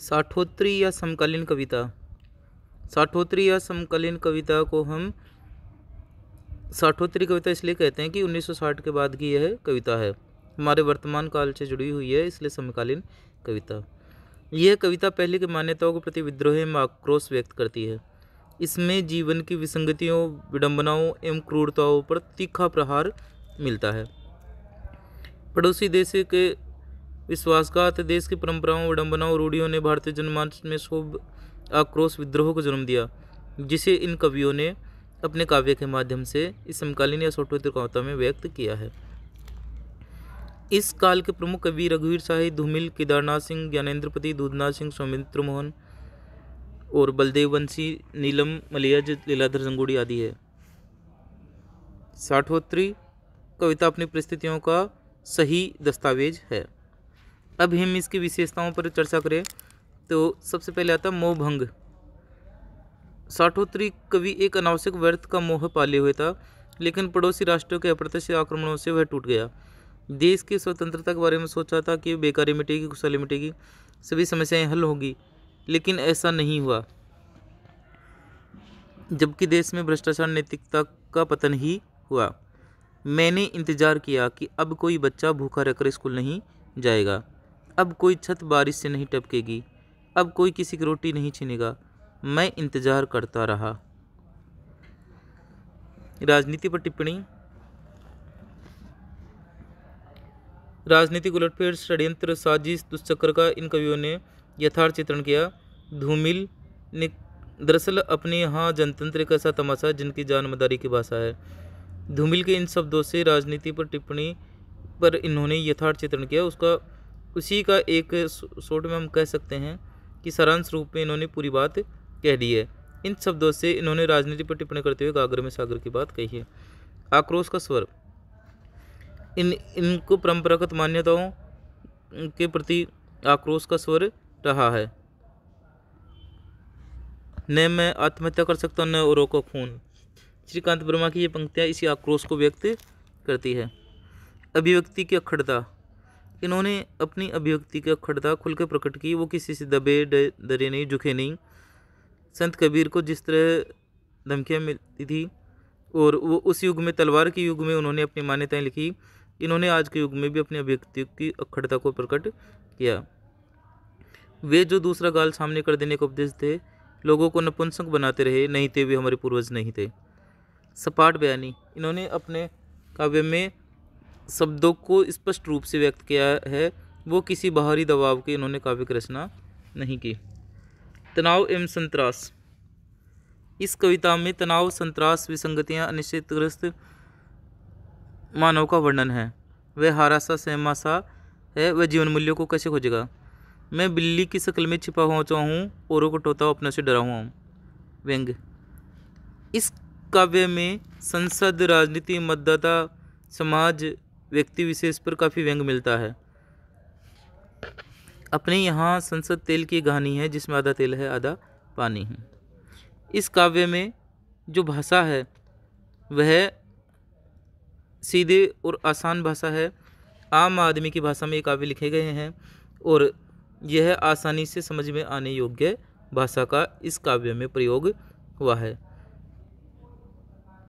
साठोत्री या समकालीन कविता साठोत्री या समकालीन कविता को हम साठोत्री कविता इसलिए कहते हैं कि 1960 के बाद की यह कविता है हमारे वर्तमान काल से जुड़ी हुई है इसलिए समकालीन कविता यह कविता पहले की मान्यताओं के प्रति विद्रोह एवं आक्रोश व्यक्त करती है इसमें जीवन की विसंगतियों विडंबनाओं एवं क्रूरताओं पर तीखा प्रहार मिलता है पड़ोसी देश के विश्वासघात देश की परंपराओं विडंबनाओं रूढ़ियों ने भारतीय जनमानस में शोभ आक्रोश विद्रोह को जन्म दिया जिसे इन कवियों ने अपने काव्य के माध्यम से इस समकालीन या छोटोत्तर कविता में व्यक्त किया है इस काल के प्रमुख कवि रघुवीर शाही धूमिल केदारनाथ सिंह ज्ञानेन्द्रपति दूधनाथ सिंह सौमित्र मोहन और बलदेव वंशी नीलम मलियाज लीलाधर जंगूड़ी आदि है साठोत्री कविता अपनी परिस्थितियों का सही दस्तावेज है अब हम इसकी विशेषताओं पर चर्चा करें तो सबसे पहले आता है मोहभंग साठोत्तरी कवि एक अनावश्यक व्यर्थ का मोह पाले हुए था लेकिन पड़ोसी राष्ट्रों के अप्रत्यक्ष आक्रमणों से वह टूट गया देश की स्वतंत्रता के बारे में सोचा था कि बेकारी मिटेगी खुशहाली मिटेगी सभी समस्याएं हल होगी लेकिन ऐसा नहीं हुआ जबकि देश में भ्रष्टाचार नैतिकता का पतन ही हुआ मैंने इंतज़ार किया कि अब कोई बच्चा भूखा रहकर स्कूल नहीं जाएगा अब कोई छत बारिश से नहीं टपकेगी अब कोई किसी की रोटी नहीं छीनेगा मैं इंतज़ार करता रहा राजनीति पर टिप्पणी राजनीतिक उलटफेर षड्यंत्र साजिश दुष्चक्र का इन कवियों ने यथार्थ चित्रण किया धूमिल ने दरअसल अपने यहाँ जनतंत्र का ऐसा तमाशा जिनकी जिनकी जानमदारी की भाषा है धूमिल के इन शब्दों से राजनीति पर टिप्पणी पर इन्होंने यथार्थ चित्रण किया उसका उसी का एक शोट में हम कह सकते हैं कि सारांश रूप में इन्होंने पूरी बात कह दी है इन शब्दों से इन्होंने राजनीति पर टिप्पणी करते हुए गागर में सागर की बात कही है आक्रोश का स्वर इन इनको परंपरागत मान्यताओं के प्रति आक्रोश का स्वर रहा है न मैं आत्महत्या कर सकता हूँ न और का खून श्रीकांत वर्मा की ये पंक्तियाँ इसी आक्रोश को व्यक्त करती है अभिव्यक्ति की अखड़ता इन्होंने अपनी अभिव्यक्ति की अखड़ता खुलकर प्रकट की वो किसी से दबे डरे नहीं झुके नहीं संत कबीर को जिस तरह धमकियाँ मिलती थी और वो उस युग में तलवार के युग में उन्होंने अपनी मान्यताएं लिखी इन्होंने आज के युग में भी अपनी अभिव्यक्ति की अखड़ता को प्रकट किया वे जो दूसरा गाल सामने कर देने को उपदेश थे लोगों को नपुंसक बनाते रहे नहीं थे वे हमारे पूर्वज नहीं थे सपाट बयानी इन्होंने अपने काव्य में शब्दों को स्पष्ट रूप से व्यक्त किया है वो किसी बाहरी दबाव की इन्होंने काव्य रचना नहीं की तनाव एवं संतरास इस कविता में तनाव संतरास विसंगतियाँ अनिश्चितग्रस्त मानव का वर्णन है वह हारासा सहमासा है वह जीवन मूल्यों को कैसे खोजेगा मैं बिल्ली की शक्ल में छिपा हुआ चाहूँ औरों को टोता अपने से डरा हुआ हूँ व्यंग इस काव्य में संसद राजनीति मतदाता समाज व्यक्ति विशेष पर काफ़ी व्यंग मिलता है अपने यहाँ संसद तेल की कहानी है जिसमें आधा तेल है आधा पानी है इस काव्य में जो भाषा है वह सीधे और आसान भाषा है आम आदमी की भाषा में ये काव्य लिखे गए हैं और यह आसानी से समझ में आने योग्य भाषा का इस काव्य में प्रयोग हुआ है